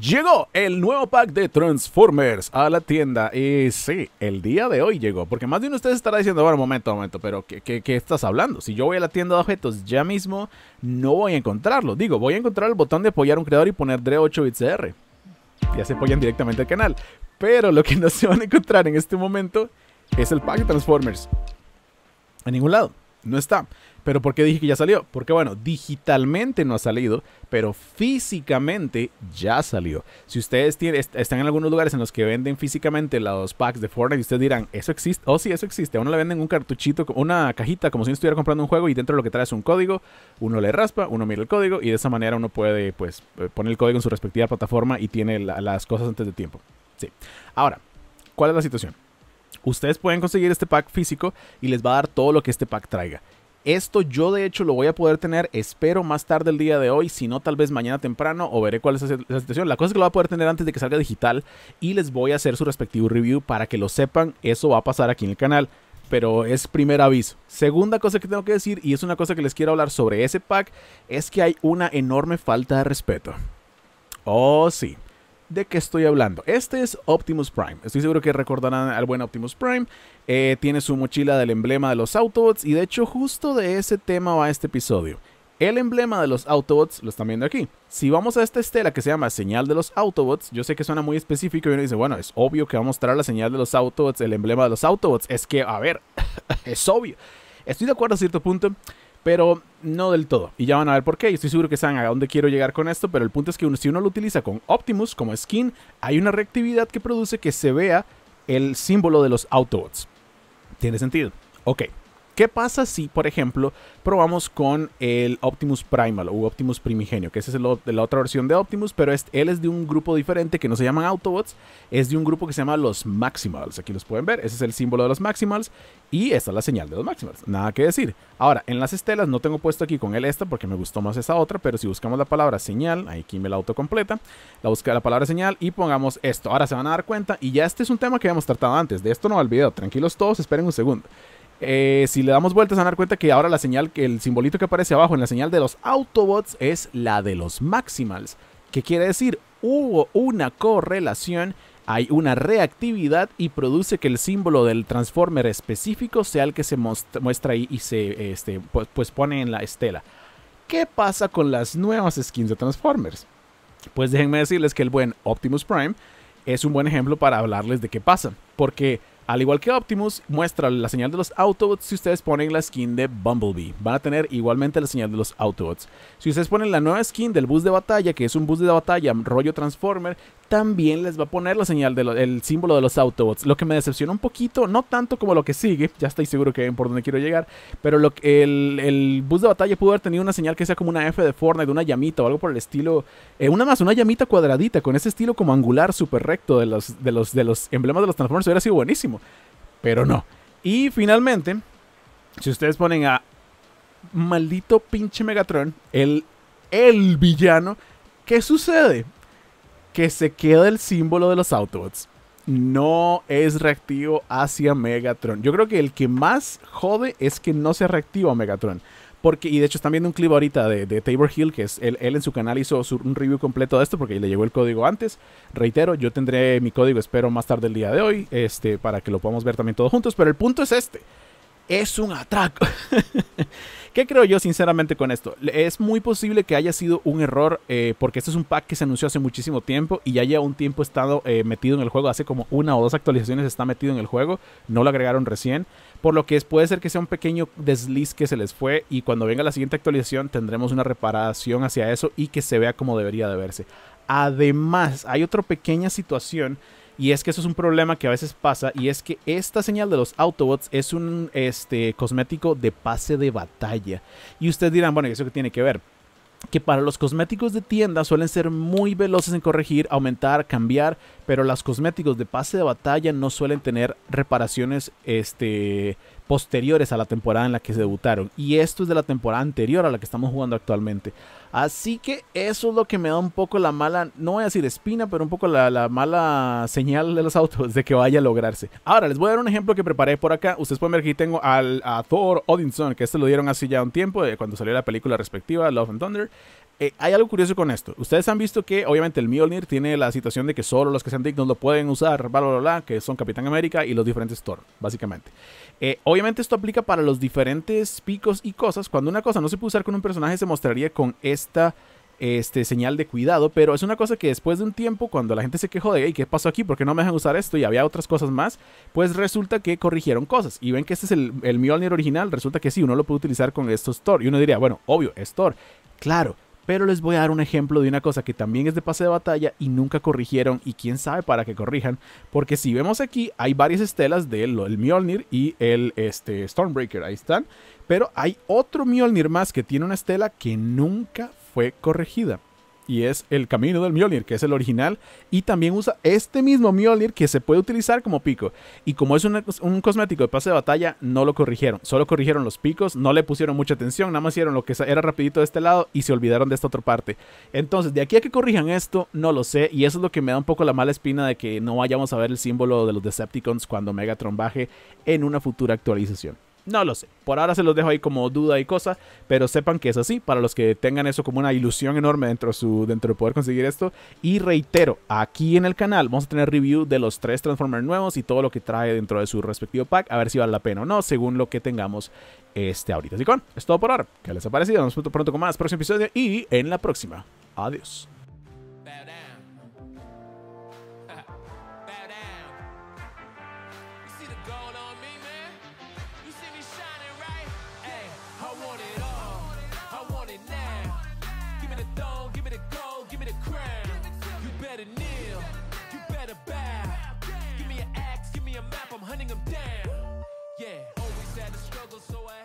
Llegó el nuevo pack de Transformers a la tienda. Y sí, el día de hoy llegó. Porque más de uno de ustedes estará diciendo, bueno, momento, momento, pero ¿qué, estás hablando? Si yo voy a la tienda de objetos ya mismo, no voy a encontrarlo. Digo, voy a encontrar el botón de apoyar un creador y poner DRE 8 bits Ya se apoyan directamente al canal. Pero lo que no se van a encontrar en este momento es el pack de Transformers. En ningún lado no está. Pero ¿por qué dije que ya salió? Porque bueno, digitalmente no ha salido, pero físicamente ya salió. Si ustedes están en algunos lugares en los que venden físicamente los packs de Fortnite, ustedes dirán, ¿eso existe? Oh, sí, eso existe. A uno le venden un cartuchito, una cajita, como si uno estuviera comprando un juego y dentro de lo que trae es un código. Uno le raspa, uno mira el código y de esa manera uno puede, pues, eh, poner el código en su respectiva plataforma y tiene las cosas antes de tiempo. Sí. Ahora, ¿cuál es la situación? Ustedes pueden conseguir este pack físico y les va a dar todo lo que este pack traiga. Esto yo de hecho lo voy a poder tener, espero más tarde el día de hoy, si no tal vez mañana temprano o veré cuál es la situación. La cosa es que lo voy a poder tener antes de que salga digital y les voy a hacer su respectivo review para que lo sepan, eso va a pasar aquí en el canal, pero es primer aviso. Segunda cosa que tengo que decir y es una cosa que les quiero hablar sobre ese pack, es que hay una enorme falta de respeto. Oh sí de qué estoy hablando. Este es Optimus Prime. Estoy seguro que recordarán al buen Optimus Prime. Eh, tiene su mochila del emblema de los Autobots y de hecho justo de ese tema va este episodio. El emblema de los Autobots lo están viendo aquí. Si vamos a esta estela que se llama señal de los Autobots, yo sé que suena muy específico y uno dice, bueno, es obvio que va a mostrar la señal de los Autobots, el emblema de los Autobots. Es que, a ver, es obvio. Estoy de acuerdo a cierto punto pero no del todo. Y ya van a ver por qué. estoy seguro que saben a dónde quiero llegar con esto, pero el punto es que si uno lo utiliza con Optimus como skin, hay una reactividad que produce que se vea el símbolo de los Autobots. ¿Tiene sentido? Ok. ¿Qué pasa si, por ejemplo, probamos con el Optimus Primal o Optimus Primigenio? Que esa es la otra versión de Optimus, pero él es de un grupo diferente que no se llaman Autobots, es de un grupo que se llama los Maximals. Aquí los pueden ver, ese es el símbolo de los Maximals y esta es la señal de los Maximals. Nada que decir. Ahora, en las estelas no tengo puesto aquí con él esta porque me gustó más esa otra, pero si buscamos la palabra señal, aquí me la autocompleta, la busca la palabra señal y pongamos esto. Ahora se van a dar cuenta y ya este es un tema que habíamos tratado antes, de esto no va el video, tranquilos todos, esperen un segundo. Eh, si le damos vueltas, van a dar cuenta que ahora la señal, que el simbolito que aparece abajo en la señal de los Autobots es la de los Maximals. ¿Qué quiere decir? Hubo una correlación, hay una reactividad y produce que el símbolo del Transformer específico sea el que se muestra ahí y se este, pues, pues pone en la estela. ¿Qué pasa con las nuevas skins de Transformers? Pues déjenme decirles que el buen Optimus Prime es un buen ejemplo para hablarles de qué pasa. Porque al igual que Optimus, muestra la señal de los Autobots si ustedes ponen la skin de Bumblebee. Van a tener igualmente la señal de los Autobots. Si ustedes ponen la nueva skin del bus de batalla, que es un bus de batalla rollo Transformer, también les va a poner la señal del símbolo de los Autobots. Lo que me decepcionó un poquito, no tanto como lo que sigue, ya estoy seguro que ven por donde quiero llegar, pero el, bus de batalla pudo haber tenido una señal que sea como una F de Fortnite, una llamita o algo por el estilo. Eh, una más, una llamita cuadradita, con ese estilo como angular, súper recto de los, de los emblemas de los Transformers, hubiera sido buenísimo. Pero no. Y finalmente, si ustedes ponen a maldito pinche Megatron, el, el villano, ¿qué sucede? que se queda el símbolo de los Autobots. No es reactivo hacia Megatron. Yo creo que el que más jode es que no se A Megatron. Porque, y de hecho están viendo un clip ahorita de, Tabor Hill, que es él, en su canal hizo un review completo de esto porque le llegó el código antes. Reitero, yo tendré mi código, espero más tarde el día de hoy, este, para que lo podamos ver también todos juntos. Pero el punto es este. Es un atraco. ¿Qué creo yo sinceramente con esto? Es muy posible que haya sido un error eh, porque este es un pack que se anunció hace muchísimo tiempo y ya lleva un tiempo estado eh, metido en el juego. Hace como una o dos actualizaciones está metido en el juego. No lo agregaron recién. Por lo que puede ser que sea un pequeño desliz que se les fue y cuando venga la siguiente actualización tendremos una reparación hacia eso y que se vea como debería de verse. Además, hay otra pequeña situación y es que eso es un problema que a veces pasa. Y es que esta señal de los Autobots es un este, cosmético de pase de batalla. Y ustedes dirán, bueno, ¿y eso qué tiene que ver? que para los cosméticos de tienda suelen ser muy veloces en corregir, aumentar, cambiar, pero los cosméticos de pase de batalla no suelen tener reparaciones este, posteriores a la temporada en la que se debutaron. Y esto es de la temporada anterior a la que estamos jugando actualmente. Así que eso es lo que me da un poco la mala, no voy a decir espina, pero un poco la, mala señal de los autos de que vaya a lograrse. Ahora, les voy a dar un ejemplo que preparé por acá. Ustedes pueden ver que aquí tengo al, a Thor Odinson, que este lo dieron hace ya un tiempo, eh, cuando salió la película respectiva, Love and Thunder. Eh, hay algo curioso con esto. Ustedes han visto que, obviamente, el Mjolnir tiene la situación de que solo los que sean dignos lo pueden usar, bla, bla, bla, que son Capitán América y los diferentes Thor, básicamente. Eh, obviamente, esto aplica para los diferentes picos y cosas. Cuando una cosa no se puede usar con un personaje, se mostraría con esta este, señal de cuidado, pero es una cosa que después de un tiempo, cuando la gente se quejó de, hey, ¿qué pasó aquí? ¿Por qué no me dejan usar esto? Y había otras cosas más, pues resulta que corrigieron cosas. Y ven que este es el, el Mjolnir original, resulta que sí, uno lo puede utilizar con estos Thor. Y uno diría, bueno, obvio, es Thor. Claro, pero les voy a dar un ejemplo de una cosa que también es de pase de batalla y nunca corrigieron y quién sabe para que corrijan. Porque si vemos aquí hay varias estelas del el Mjolnir y el este, Stormbreaker, ahí están. Pero hay otro Mjolnir más que tiene una estela que nunca fue corregida y es el camino del Mjolnir, que es el original, y también usa este mismo Mjolnir que se puede utilizar como pico. Y como es un cosmético de pase de batalla, no lo corrigieron, solo corrigieron los picos, no le pusieron mucha atención, nada más hicieron lo que era rapidito de este lado y se olvidaron de esta otra parte. Entonces, de aquí a que corrijan esto, no lo sé, y eso es lo que me da un poco la mala espina de que no vayamos a ver el símbolo de los Decepticons cuando Megatron baje en una futura actualización. No lo sé. Por ahora se los dejo ahí como duda y cosa, pero sepan que es así, para los que tengan eso como una ilusión enorme dentro de, su, dentro de poder conseguir esto. Y reitero, aquí en el canal vamos a tener review de los tres Transformers nuevos y todo lo que trae dentro de su respectivo pack, a ver si vale la pena o no, según lo que tengamos este ahorita. Así que es todo por ahora. ¿Qué les ha parecido? Nos vemos pronto con más próximo episodio y en la próxima. Adiós. hunting them down. Yeah, always had a struggle, so I